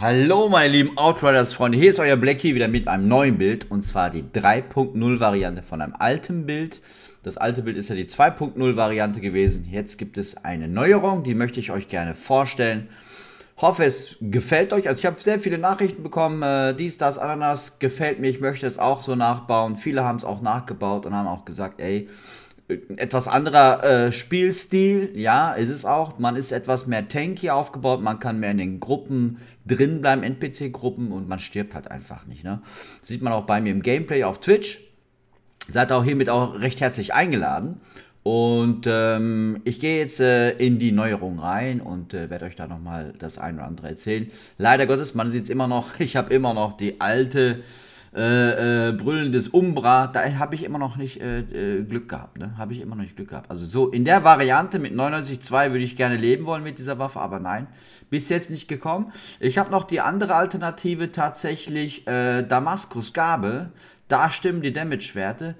Hallo meine lieben Outriders-Freunde, hier ist euer Blackie wieder mit einem neuen Bild und zwar die 3.0 Variante von einem alten Bild. Das alte Bild ist ja die 2.0 Variante gewesen, jetzt gibt es eine Neuerung, die möchte ich euch gerne vorstellen. Hoffe es gefällt euch, also ich habe sehr viele Nachrichten bekommen, äh, dies, das, Ananas, gefällt mir, ich möchte es auch so nachbauen. Viele haben es auch nachgebaut und haben auch gesagt, ey, etwas anderer äh, Spielstil, ja, ist es auch. Man ist etwas mehr tanky aufgebaut, man kann mehr in den Gruppen drin bleiben, NPC-Gruppen und man stirbt halt einfach nicht. Ne? Das sieht man auch bei mir im Gameplay auf Twitch. Seid auch hiermit auch recht herzlich eingeladen. Und ähm, ich gehe jetzt äh, in die Neuerung rein und äh, werde euch da nochmal das ein oder andere erzählen. Leider Gottes, man sieht es immer noch, ich habe immer noch die alte äh, äh, brüllendes Umbra, da habe ich immer noch nicht äh, äh, Glück gehabt, ne? Habe ich immer noch nicht Glück gehabt. Also so in der Variante mit 99.2 würde ich gerne leben wollen mit dieser Waffe, aber nein, bis jetzt nicht gekommen. Ich habe noch die andere Alternative tatsächlich äh, Damaskus Gabel. Da stimmen die Damage-Werte.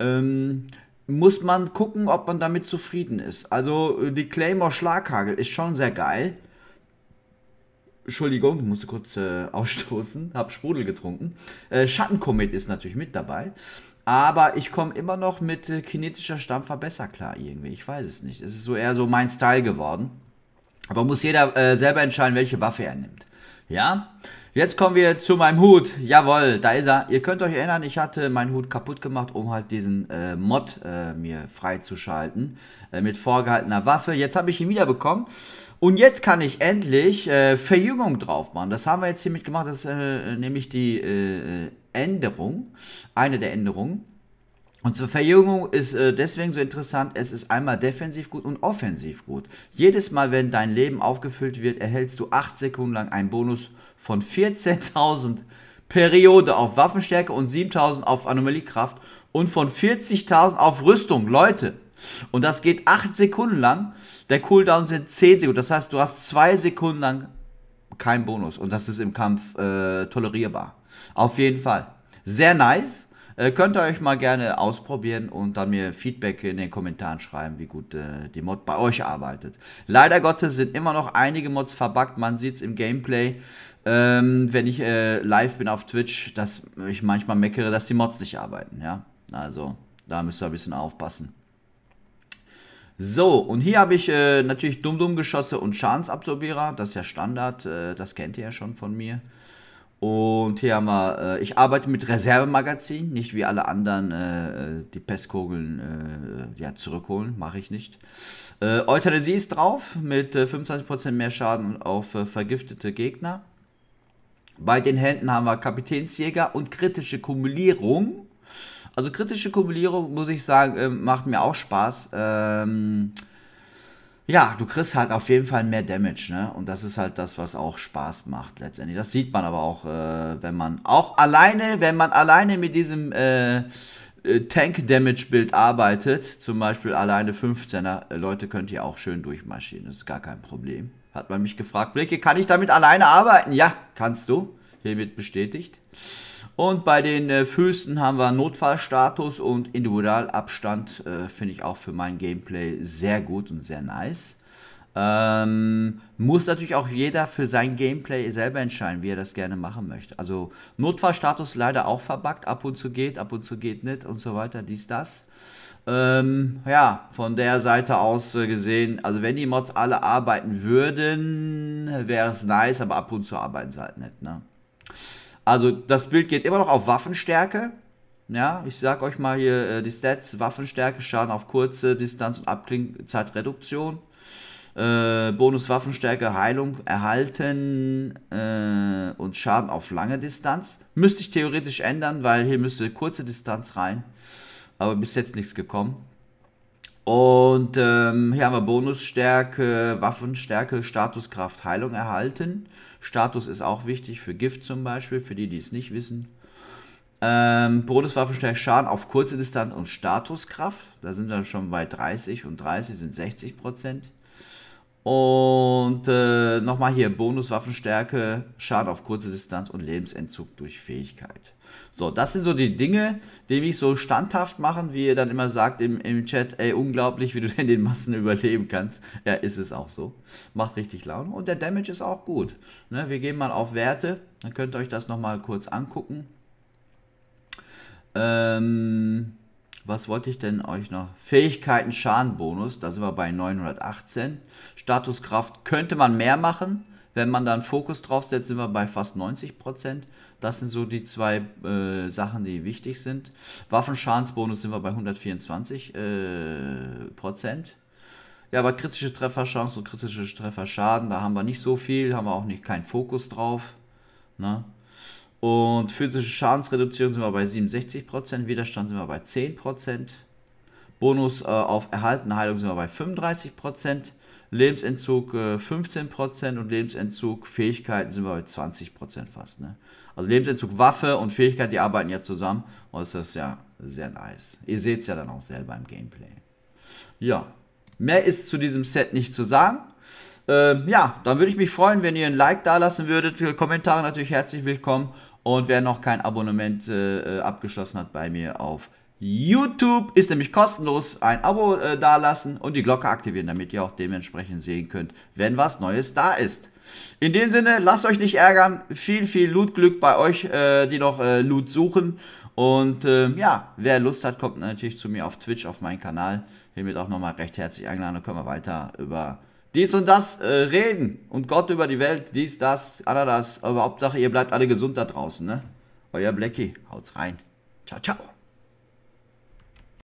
Ähm, muss man gucken, ob man damit zufrieden ist. Also äh, die Claymore Schlaghagel ist schon sehr geil. Entschuldigung, ich musste kurz äh, ausstoßen, hab Sprudel getrunken. Äh, Schattenkomet ist natürlich mit dabei. Aber ich komme immer noch mit äh, kinetischer Stampfer besser klar irgendwie. Ich weiß es nicht. Es ist so eher so mein Style geworden. Aber muss jeder äh, selber entscheiden, welche Waffe er nimmt. Ja? Jetzt kommen wir zu meinem Hut. Jawohl, da ist er. Ihr könnt euch erinnern, ich hatte meinen Hut kaputt gemacht, um halt diesen äh, Mod äh, mir freizuschalten. Äh, mit vorgehaltener Waffe. Jetzt habe ich ihn wiederbekommen. Und jetzt kann ich endlich äh, Verjüngung drauf machen. Das haben wir jetzt hiermit gemacht. Das ist äh, nämlich die äh, Änderung. Eine der Änderungen. Und zur Verjüngung ist äh, deswegen so interessant, es ist einmal defensiv gut und offensiv gut. Jedes Mal, wenn dein Leben aufgefüllt wird, erhältst du 8 Sekunden lang einen Bonus von 14.000 Periode auf Waffenstärke und 7.000 auf Anomaliekraft und von 40.000 auf Rüstung. Leute, und das geht 8 Sekunden lang. Der Cooldown sind 10 Sekunden. Das heißt, du hast 2 Sekunden lang keinen Bonus. Und das ist im Kampf äh, tolerierbar. Auf jeden Fall. Sehr nice. Äh, könnt ihr euch mal gerne ausprobieren und dann mir Feedback in den Kommentaren schreiben, wie gut äh, die Mod bei euch arbeitet. Leider Gottes sind immer noch einige Mods verbuggt, man sieht es im Gameplay. Ähm, wenn ich äh, live bin auf Twitch, dass ich manchmal meckere, dass die Mods nicht arbeiten, ja. Also, da müsst ihr ein bisschen aufpassen. So, und hier habe ich äh, natürlich dum dum geschosse und Schadensabsorbierer. Das ist ja Standard, äh, das kennt ihr ja schon von mir. Und hier haben wir, äh, ich arbeite mit Reservemagazin, nicht wie alle anderen äh, äh die Pestkugeln äh, ja, zurückholen, mache ich nicht. Äh, Euthanasie ist drauf mit 25% äh, mehr Schaden auf äh, vergiftete Gegner. Bei den Händen haben wir Kapitänsjäger und kritische Kumulierung. Also kritische Kumulierung, muss ich sagen, macht mir auch Spaß. Ähm, ja, du kriegst halt auf jeden Fall mehr Damage, ne? Und das ist halt das, was auch Spaß macht letztendlich. Das sieht man aber auch, äh, wenn man auch alleine, wenn man alleine mit diesem äh, äh Tank-Damage-Bild arbeitet, zum Beispiel alleine 15er, äh, Leute könnt ihr auch schön durchmarschieren, das ist gar kein Problem. Hat man mich gefragt, Blicke, kann ich damit alleine arbeiten? Ja, kannst du. Hiermit bestätigt. Und bei den äh, Füßen haben wir Notfallstatus und Individualabstand. Äh, Finde ich auch für mein Gameplay sehr gut und sehr nice. Ähm, muss natürlich auch jeder für sein Gameplay selber entscheiden, wie er das gerne machen möchte. Also Notfallstatus leider auch verbuggt. Ab und zu geht, ab und zu geht nicht und so weiter, dies, das. Ähm, ja, von der Seite aus äh, gesehen, also wenn die Mods alle arbeiten würden, wäre es nice, aber ab und zu arbeiten sie halt nicht, ne? Also das Bild geht immer noch auf Waffenstärke. Ja, ich sag euch mal hier äh, die Stats: Waffenstärke, Schaden auf kurze Distanz und Abklingzeitreduktion. Äh, Bonus Waffenstärke, Heilung erhalten äh, und Schaden auf lange Distanz. Müsste ich theoretisch ändern, weil hier müsste kurze Distanz rein. Aber bis jetzt nichts gekommen. Und ähm, hier haben wir Bonusstärke, Waffenstärke, Statuskraft, Heilung erhalten. Status ist auch wichtig für Gift zum Beispiel, für die, die es nicht wissen. Ähm, Bonuswaffenstärke, Schaden auf kurze Distanz und Statuskraft. Da sind wir schon bei 30 und 30 sind 60 Prozent. Und äh, nochmal hier, Bonuswaffenstärke, Schaden auf kurze Distanz und Lebensentzug durch Fähigkeit. So, das sind so die Dinge, die mich so standhaft machen, wie ihr dann immer sagt im, im Chat, ey, unglaublich, wie du denn den Massen überleben kannst. Ja, ist es auch so. Macht richtig Laune. Und der Damage ist auch gut. Ne, wir gehen mal auf Werte, dann könnt ihr euch das nochmal kurz angucken. Ähm was wollte ich denn euch noch? Fähigkeiten Schadenbonus, da sind wir bei 918. Statuskraft könnte man mehr machen. Wenn man dann Fokus draufsetzt, sind wir bei fast 90%. Das sind so die zwei äh, Sachen, die wichtig sind. Waffenschadensbonus sind wir bei 124%. Äh, Prozent. Ja, aber kritische Trefferchance und kritische Trefferschaden, da haben wir nicht so viel, haben wir auch nicht keinen Fokus drauf. Ne? Und physische Schadensreduzierung sind wir bei 67%, Widerstand sind wir bei 10%, Bonus äh, auf erhaltene Heilung sind wir bei 35%, Lebensentzug äh, 15% und Lebensentzug Fähigkeiten sind wir bei 20% fast. Ne? Also Lebensentzug Waffe und Fähigkeit, die arbeiten ja zusammen und oh, das ist ja sehr nice. Ihr seht es ja dann auch selber im Gameplay. Ja, mehr ist zu diesem Set nicht zu sagen. Ähm, ja, dann würde ich mich freuen, wenn ihr ein Like da lassen würdet. Kommentare natürlich herzlich willkommen und wer noch kein Abonnement äh, äh, abgeschlossen hat bei mir auf YouTube, ist nämlich kostenlos ein Abo äh, dalassen und die Glocke aktivieren, damit ihr auch dementsprechend sehen könnt, wenn was Neues da ist. In dem Sinne, lasst euch nicht ärgern. Viel, viel Loot-Glück bei euch, äh, die noch äh, Loot suchen. Und äh, ja, wer Lust hat, kommt natürlich zu mir auf Twitch, auf meinen Kanal. Hiermit auch nochmal recht herzlich eingeladen. und können wir weiter über dies und das äh, reden und Gott über die Welt, dies, das, ananas. Aber Hauptsache, ihr bleibt alle gesund da draußen, ne? Euer Blackie, haut's rein. Ciao, ciao.